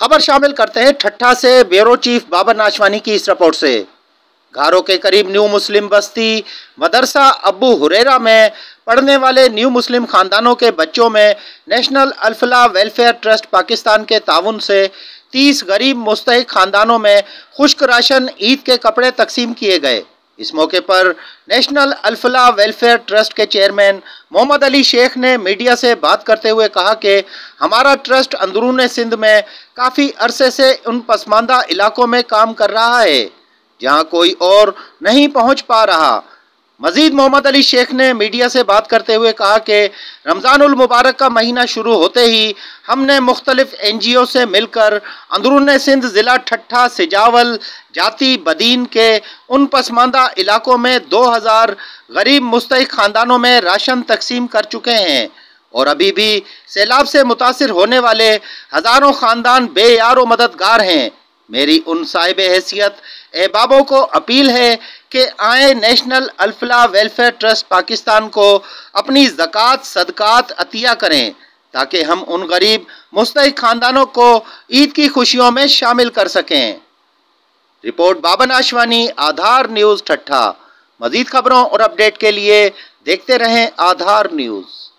खबर शामिल करते हैं ठट्ठा से ब्यूरो चीफ बाबर नाशवानी की इस रिपोर्ट से घारो के करीब न्यू मुस्लिम बस्ती मदरसा अबू हुरेरा में पढ़ने वाले न्यू मुस्लिम ख़ानदानों के बच्चों में National Alfalah Welfare Trust Pakistan के ताउन से 30 गरीब मुस्तक ख़ानदानों में खुश्क राशन ईद के कपड़े तकसीम किए गए इस मौके पर नेशनल अल्फला वेलफेयर ट्रस्ट के चेयरमैन मोहम्मद अली शेख ने मीडिया से बात करते हुए कहा कि हमारा ट्रस्ट अंदरून सिंध में काफ़ी अरसे से उन पसमानदा इलाकों में काम कर रहा है जहां कोई और नहीं पहुंच पा रहा मजीद मोहम्मद अली शेख ने मीडिया से बात करते हुए कहा कि रमज़ानुल मुबारक का महीना शुरू होते ही हमने मुख्तलिफ एन जी ओ से मिलकर अंदरून सिंध ज़िला ठट्ठा सिजावल जाति बदीन के उन पसमानदा इलाकों में दो हज़ार गरीब मुस्तक ख़ानदानों में राशन तकसीम कर चुके हैं और अभी भी सैलाब से मुतासर होने वाले हज़ारों ख़ानदान बेयार मददगार हैं मेरी उन साहिब हैसियत अहबाबों को अपील है कि आए National Alfalah Welfare Trust Pakistan को अपनी ज़क़़त सदक़ात अतिया करें ताकि हम उन गरीब मुस्तक ख़ानदानों को ईद की खुशियों में शामिल कर सकें रिपोर्ट बाबन आशवानी आधार न्यूज़ ठट्ठा मज़ीद खबरों और अपडेट के लिए देखते रहें आधार न्यूज़